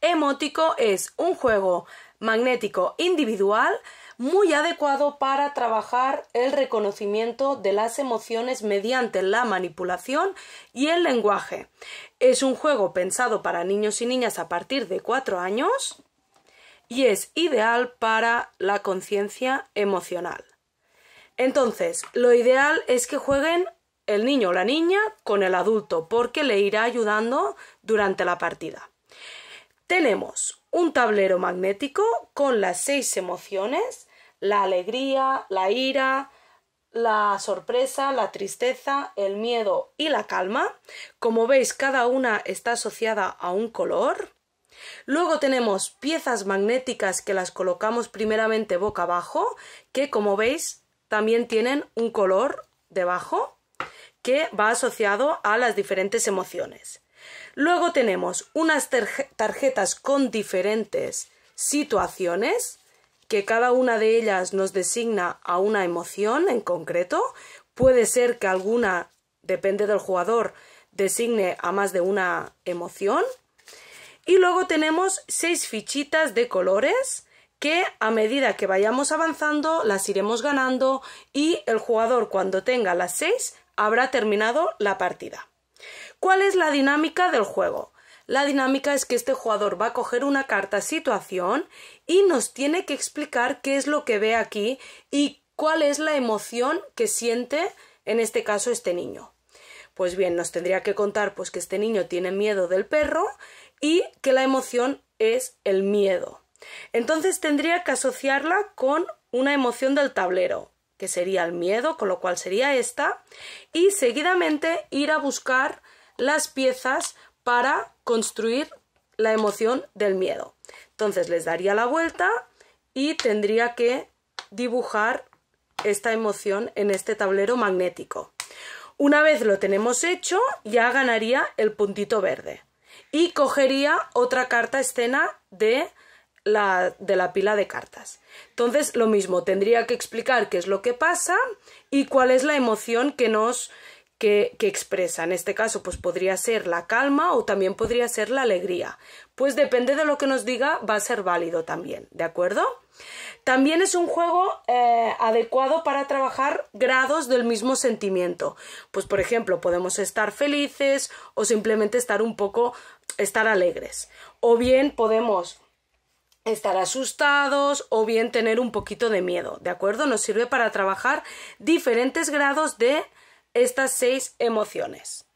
Emótico es un juego magnético individual muy adecuado para trabajar el reconocimiento de las emociones mediante la manipulación y el lenguaje. Es un juego pensado para niños y niñas a partir de 4 años y es ideal para la conciencia emocional. Entonces, lo ideal es que jueguen el niño o la niña con el adulto porque le irá ayudando durante la partida tenemos un tablero magnético con las seis emociones, la alegría, la ira, la sorpresa, la tristeza, el miedo y la calma. Como veis, cada una está asociada a un color. Luego tenemos piezas magnéticas que las colocamos primeramente boca abajo, que como veis también tienen un color debajo que va asociado a las diferentes emociones. Luego tenemos unas tarjetas con diferentes situaciones, que cada una de ellas nos designa a una emoción en concreto. Puede ser que alguna, depende del jugador, designe a más de una emoción. Y luego tenemos seis fichitas de colores que a medida que vayamos avanzando las iremos ganando y el jugador cuando tenga las seis habrá terminado la partida. ¿Cuál es la dinámica del juego? La dinámica es que este jugador va a coger una carta situación y nos tiene que explicar qué es lo que ve aquí y cuál es la emoción que siente, en este caso, este niño. Pues bien, nos tendría que contar pues que este niño tiene miedo del perro y que la emoción es el miedo. Entonces tendría que asociarla con una emoción del tablero, que sería el miedo, con lo cual sería esta, y seguidamente ir a buscar las piezas para construir la emoción del miedo. Entonces les daría la vuelta y tendría que dibujar esta emoción en este tablero magnético. Una vez lo tenemos hecho, ya ganaría el puntito verde. Y cogería otra carta escena de la, de la pila de cartas. Entonces, lo mismo, tendría que explicar qué es lo que pasa y cuál es la emoción que nos que, expresa. En este caso, pues podría ser la calma o también podría ser la alegría. Pues depende de lo que nos diga, va a ser válido también, ¿de acuerdo? También es un juego eh, adecuado para trabajar grados del mismo sentimiento. Pues, por ejemplo, podemos estar felices o simplemente estar un poco, estar alegres. O bien podemos estar asustados o bien tener un poquito de miedo, ¿de acuerdo? Nos sirve para trabajar diferentes grados de estas seis emociones.